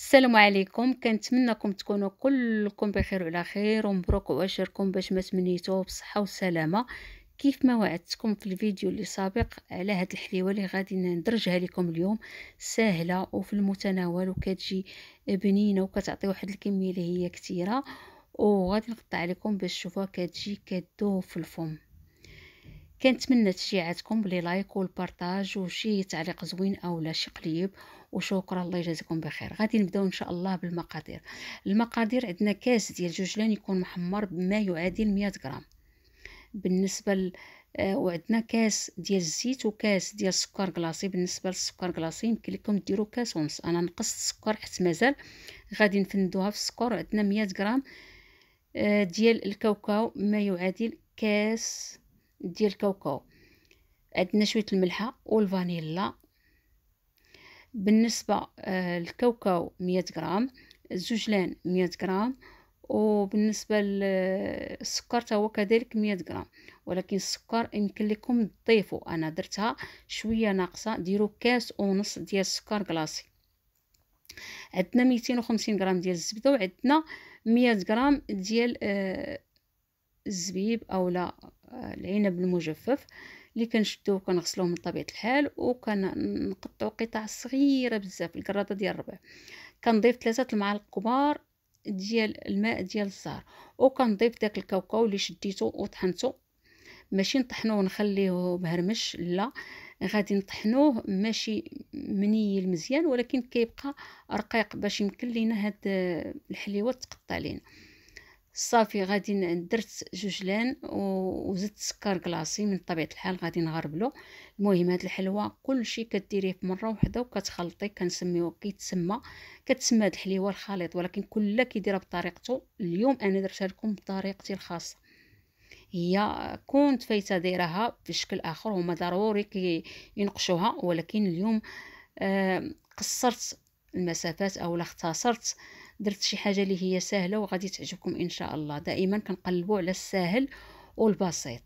السلام عليكم كنتمنىكم تكونوا كلكم بخير وعلى خير ومبروك وعشركم باش ما تمنيتوا بصحه وسلامه كيف ما وعدتكم في الفيديو اللي سابق على هاد الحليوه اللي غادي ندرجها لكم اليوم سهله وفي المتناول وكتجي بنينه وكتعطي واحد الكميه اللي هي كثيره وغادي نقطع لكم باش تشوفوها كتجي كدوب في الفم كنتمنى تشجيعاتكم باللايك والبارطاج وشي تعليق زوين اولا شي قليب وشكرا الله يجازيكم بخير غادي نبداو ان شاء الله بالمقادير المقادير عندنا كاس ديال جوجلان يكون محمر بما يعادل 100 غرام بالنسبه ل... آه، وعندنا كاس ديال الزيت وكاس ديال السكر كلاصي بالنسبه للسكر كلاصي يمكن لكم ديروا كاس ونص انا نقصت السكر حيت مازال غادي نفندوها في السكر وعندنا 100 غرام آه، ديال الكاوكاو ما يعادل كاس ديال الكاوكاو عندنا شويه الملحه والفانيلا بالنسبة آه، للكاوكاو مية غرام الزجلان مية غرام وبالنسبة للسكر هو كذلك مية غرام ولكن السكر يمكن لكم تضيفوا انا درتها شوية ناقصة ديرو كاس ونص ديال السكر كلاصي عندنا ميتين وخمسين غرام ديال الزبدة وعندنا مية غرام ديال آه، الزبيب او آه، العنب المجفف اللي كنشدوه وكنغسلوه من طبيعه الحال وكنقطعو قطع صغيره بزاف الكراده ديال الربع كنضيف ثلاثه المعالق كبار ديال الماء ديال الزهر وكنضيف داك الكاوكاو اللي شديتو وطحنتو ماشي نطحنوه ونخليه مهرمش لا غادي نطحنوه ماشي منيل مزيان ولكن كيبقى رقيق باش يمكن لينا هاد الحليوه تقطع لينا صافي غادي درت جوجلان وزدت سكر كلاصي من طبيعه الحال غادي نغربلو المهم هاد الحلوه كلشي كديريه في مره وحده وكتخلطي كنسميوه كيتسمى كتسمى هاد الحليوه الخليط ولكن كل كيديرها بطريقته اليوم انا درتها لكم بطريقتي الخاصه هي كنت فايته دايرها بشكل اخر هما ضروري كينقشوها ينقشوها ولكن اليوم آه، قصرت المسافات او اختصرت درت شي حاجه اللي هي سهله وغادي تعجبكم ان شاء الله دائما كنقلبوا على الساهل والبسيط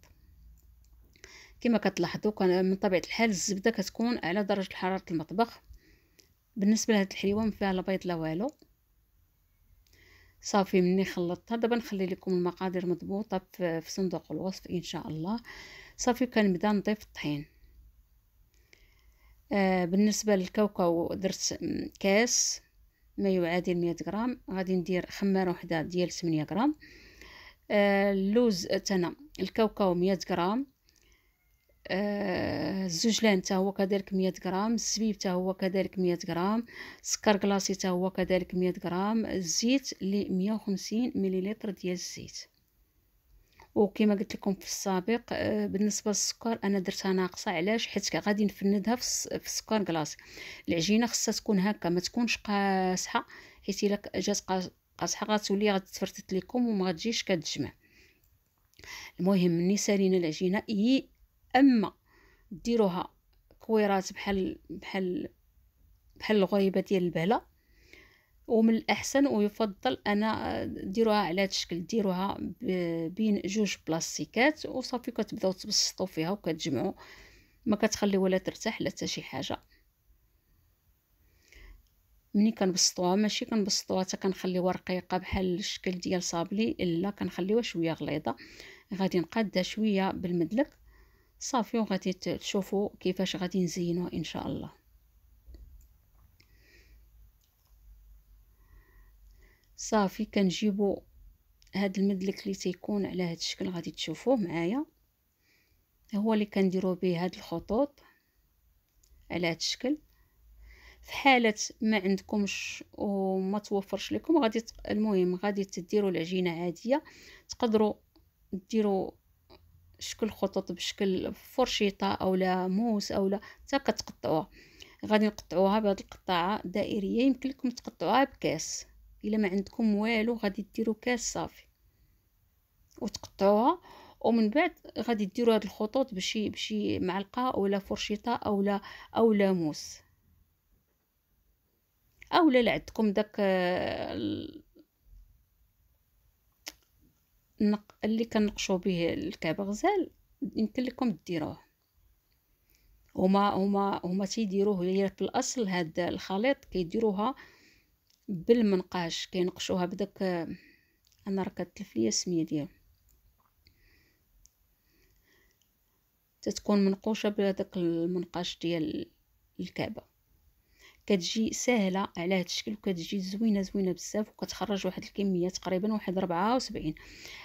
كما كتلاحظوا من طبيعه الحال الزبده كتكون على درجه حراره المطبخ بالنسبه لهاد الحليوه ما فيها لا بيض لا والو صافي مني خلطتها دابا نخلي لكم المقادير مضبوطه في صندوق الوصف ان شاء الله صافي كنبدا نضيف الطحين آه بالنسبه للكاوكاو درت كاس ما يعادل مية غرام غادي ندير خمارة وحدة ديال 8 غرام آه، اللوز تانا الكاوكاو مية غرام آه، الزجلان تا هو كذلك مية غرام الزبيب تا هو كذلك مية غرام السكر كلاصي تا هو كذلك مية غرام الزيت اللي 150 وخمسين مليلتر ديال الزيت وكما قلت لكم في السابق آه، بالنسبه للسكر انا درتها ناقصه علاش حيت غادي نفندها في السكر كلاص العجينه خصها تكون هكا ما تكونش قاسحه حيت الا جات قاسحه غتولي غتفرتت لكم وما غتجيش كتجمع المهم ملي سالينا العجينه هي اما ديروها كويرات بحال بحال بحال الغريبه ديال البهله ومن الأحسن ويفضل أنا آه، ديروها على هذا الشكل ديروها بين جوج بلاستيكات وصافي كتبداو تبسطوا فيها وكتجمعوا ما كتخلي لا ترتاح لا حتى شي حاجه ملي كنبسطوها ماشي كنبسطوها حتى كنخليوها رقيقه بحال الشكل ديال صابلي الا كنخليوها شويه غليظه غادي نقادها شويه بالمدلك صافي وغادي تشوفوا كيفاش غادي نزينوها ان شاء الله صافي كنجيبو هاد المدلك اللي تيكون على هاد الشكل غادي تشوفوه معايا هو اللي كنديرو به هاد الخطوط على هاد الشكل في حاله ما عندكمش وما توفرش لكم غادي المهم غادي تديروا العجينه عاديه تقدروا ديروا شكل خطوط بشكل فرشيطه اولا موس اولا حتى كتقطعوها غادي نقطعوها بهاد القطاعه دائريه يمكن لكم تقطعوها بكاس الا ما عندكم والو غادي ديروا كاس صافي وتقطعوها ومن بعد غادي ديروا هاد الخطوط بشي بشي معلقه ولا فرشيطه اولا اولا موس اولا عندكم داك النق اللي كنقشوا به غزال يمكن لكم ديروه هما هما هما تيديروه هي في الاصل هاد الخليط كيديروها كي بالمنقاش كينقشوها بداك انا راه كتلف ليا السميه ديالو تتكون منقوشه بهذاك المنقاش ديال الكعبه كتجي سهله على هذا الشكل وكتجي زوينه زوينه بزاف وكتخرج واحد الكميه تقريبا واحد 74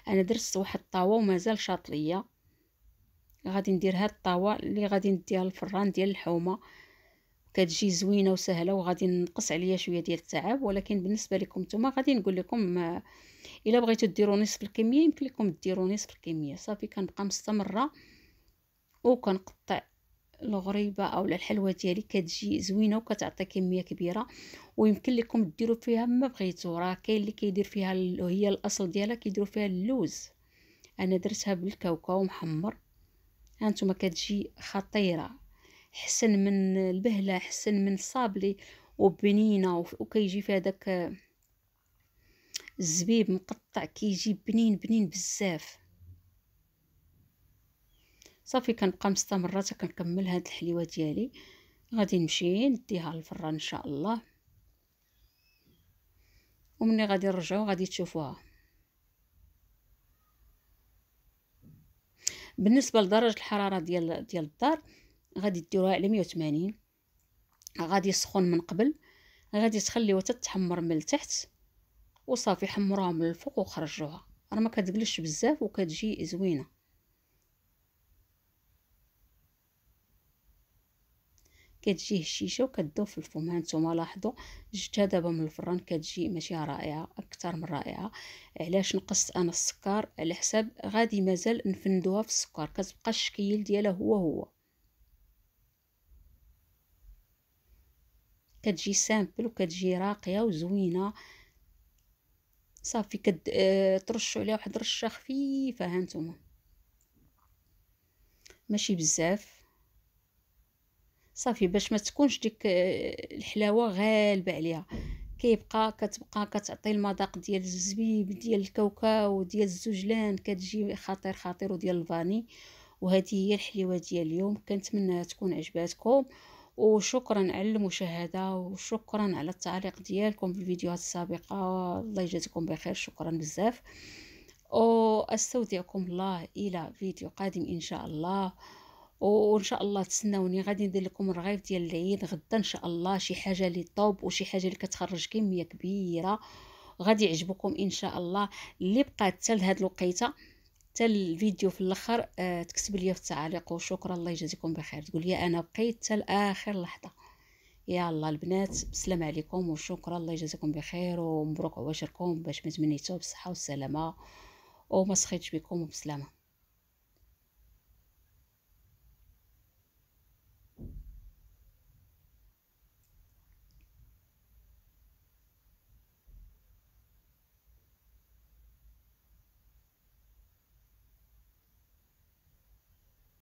انا درت واحد الطاوه ومازال شاط ليا غادي ندير هاد الطاوه اللي غادي نديها للفران ديال الحومه كتجي زوينه وسهله وغادي نقص عليا شويه ديال التعب ولكن بالنسبه لكم نتوما غادي نقول لكم آه، الا بغيتو ديروا نصف الكميه يمكن لكم ديروا نصف الكميه صافي كنبقى مستمره وكنقطع الغريبه اولا الحلوه ديالي كتجي زوينه وكتعطي كميه كبيره ويمكن لكم ديروا فيها ما بغيتو راه كاين اللي كيدير فيها هي الاصل ديالها كيديروا فيها اللوز انا درتها بالكاوكاو محمر هانتوما كتجي خطيره حسن من البهله حسن من الصابلي وبنينه وكيجي فيها داك الزبيب مقطع كيجي بنين بنين بزاف صافي كنبقى مستمره حتى كنكمل هاد الحليوه ديالي غادي نمشي نديها للفران ان شاء الله ومني غادي نرجعو غادي تشوفوها بالنسبه لدرجه الحراره ديال ديال الدار غادي ديروها على 180 غادي يسخن من قبل غادي تخليوها تتحمر من التحت وصافي حمروها من الفوق وخرجوها راه ما كتقلش بزاف وكتجي زوينه كتجي هشيشه وكتذوب في الفم هانتوما لاحظوا جات دابا من الفران كتجي ماشي رائعه اكثر من رائعه علاش نقصت انا السكر على حساب غادي مازال نفندوها في السكر كتبقى الشكل ديالها هو هو كتجي سامبل وكتجي راقيه وزوينه صافي كد اه ترشوا عليها واحد الرشه خفيفه هانتوما ماشي بزاف صافي باش ما تكونش ديك آه، الحلاوه غالبه عليها كيبقى كتبقى كتعطي المذاق ديال الزبيب ديال الكاوكاو ديال الزجلان كتجي خطير خطير وديال الفاني وهذه هي الحليوه ديال اليوم كنتمنى تكون عجباتكم وشكرا على المشاهدة وشكرا على التعليق ديالكم في الفيديوهات السابقة الله يجزيكم بخير شكرا بزاف واستودعكم الله الى فيديو قادم ان شاء الله وان شاء الله تسناوني غادي ندير لكم الرغيف ديال العيد غدا ان شاء الله شي حاجه اللي طوب وشي حاجه اللي كتخرج كميه كبيره غادي يعجبكم ان شاء الله اللي بقى حتى لهاد الوقيته حتى الفيديو في الاخر آه تكتب لي في التعليق وشكرا الله يجازيكم بخير تقول لي انا بقيت حتى لاخر لحظه يلا البنات بسلام عليكم وشكرا الله يجازيكم بخير ومبروك عواشركم باش ما تمنيتو بالصحه والسلامه وما سخيتش بكم وبسلامه